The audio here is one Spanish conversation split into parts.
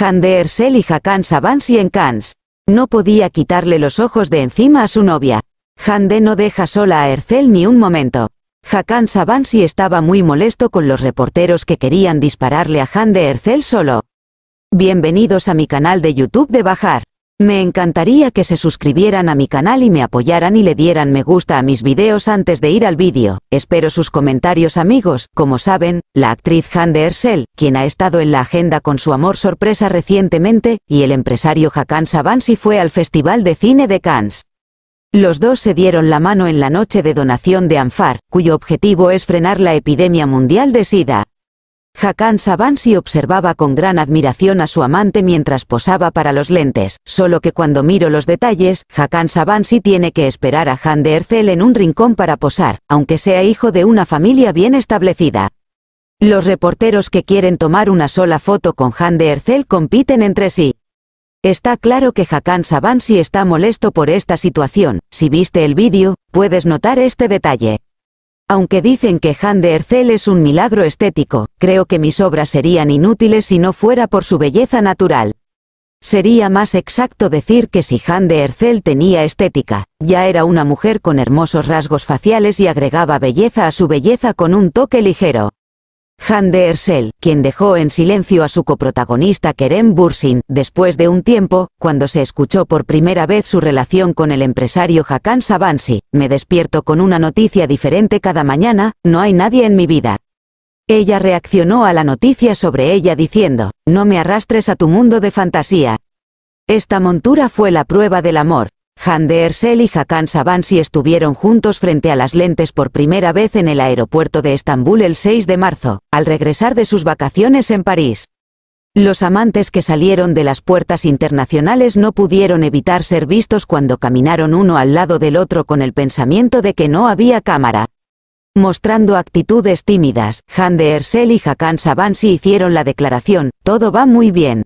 Jander y y Hakan Kans. No podía quitarle los ojos de encima a su novia. Hande no deja sola a Ercel ni un momento. Hakan Savansi estaba muy molesto con los reporteros que querían dispararle a Hande Ercel solo. Bienvenidos a mi canal de YouTube de Bajar. Me encantaría que se suscribieran a mi canal y me apoyaran y le dieran me gusta a mis videos antes de ir al vídeo. Espero sus comentarios amigos. Como saben, la actriz de Ersel, quien ha estado en la agenda con su amor sorpresa recientemente, y el empresario Hakan Savansi fue al Festival de Cine de Cannes. Los dos se dieron la mano en la noche de donación de ANFAR, cuyo objetivo es frenar la epidemia mundial de SIDA. Hakan Savansi observaba con gran admiración a su amante mientras posaba para los lentes, solo que cuando miro los detalles, Hakan Savansi tiene que esperar a Han de Ercel en un rincón para posar, aunque sea hijo de una familia bien establecida. Los reporteros que quieren tomar una sola foto con Han de Ercel compiten entre sí. Está claro que Hakan Savansi está molesto por esta situación, si viste el vídeo, puedes notar este detalle. Aunque dicen que Han de Hercel es un milagro estético, creo que mis obras serían inútiles si no fuera por su belleza natural. Sería más exacto decir que si Han de Hercel tenía estética, ya era una mujer con hermosos rasgos faciales y agregaba belleza a su belleza con un toque ligero. Han de quien dejó en silencio a su coprotagonista Kerem Bursin, después de un tiempo, cuando se escuchó por primera vez su relación con el empresario Hakan Savansi, me despierto con una noticia diferente cada mañana, no hay nadie en mi vida. Ella reaccionó a la noticia sobre ella diciendo, no me arrastres a tu mundo de fantasía. Esta montura fue la prueba del amor, han de y Hakan Sabansi estuvieron juntos frente a las lentes por primera vez en el aeropuerto de Estambul el 6 de marzo, al regresar de sus vacaciones en París. Los amantes que salieron de las puertas internacionales no pudieron evitar ser vistos cuando caminaron uno al lado del otro con el pensamiento de que no había cámara. Mostrando actitudes tímidas, Han de Ersel y Hakan Sabansi hicieron la declaración, todo va muy bien.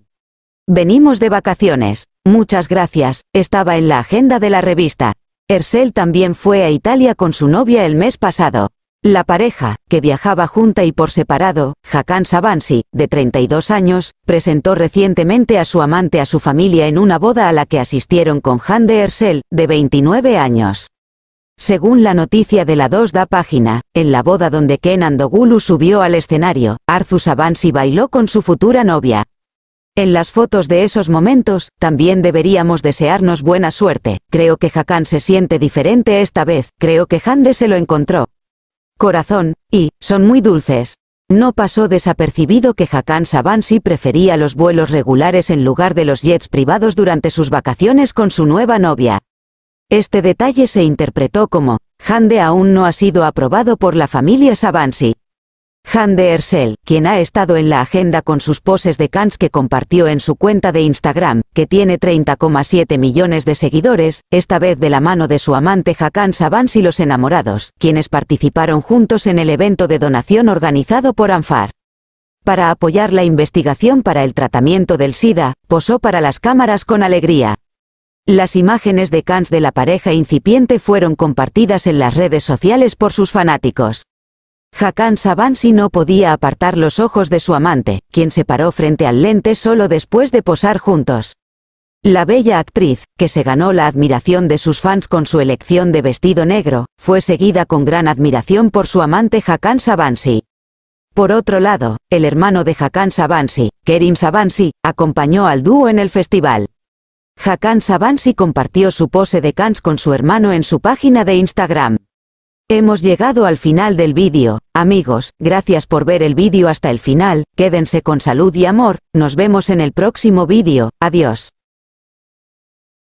Venimos de vacaciones. Muchas gracias, estaba en la agenda de la revista. Ercel también fue a Italia con su novia el mes pasado. La pareja, que viajaba junta y por separado, Hakan Savansi, de 32 años, presentó recientemente a su amante a su familia en una boda a la que asistieron con Hande Ersel, de 29 años. Según la noticia de la 2da página, en la boda donde Kenan Dogulu subió al escenario, Arzu Savansi bailó con su futura novia, en las fotos de esos momentos, también deberíamos desearnos buena suerte. Creo que Hakan se siente diferente esta vez, creo que Hande se lo encontró. Corazón, y, son muy dulces. No pasó desapercibido que Hakan Savansi prefería los vuelos regulares en lugar de los jets privados durante sus vacaciones con su nueva novia. Este detalle se interpretó como, Hande aún no ha sido aprobado por la familia Sabansi. Han de Ersel, quien ha estado en la agenda con sus poses de Kans que compartió en su cuenta de Instagram, que tiene 30,7 millones de seguidores, esta vez de la mano de su amante Hakan Savans y los enamorados, quienes participaron juntos en el evento de donación organizado por ANFAR. Para apoyar la investigación para el tratamiento del SIDA, posó para las cámaras con alegría. Las imágenes de Kans de la pareja incipiente fueron compartidas en las redes sociales por sus fanáticos. Hakan Savansi no podía apartar los ojos de su amante, quien se paró frente al lente solo después de posar juntos. La bella actriz, que se ganó la admiración de sus fans con su elección de vestido negro, fue seguida con gran admiración por su amante Hakan Savansi. Por otro lado, el hermano de Hakan Savansi, Kerim Savansi, acompañó al dúo en el festival. Hakan Savansi compartió su pose de Kans con su hermano en su página de Instagram. Hemos llegado al final del vídeo, amigos, gracias por ver el vídeo hasta el final, quédense con salud y amor, nos vemos en el próximo vídeo, adiós.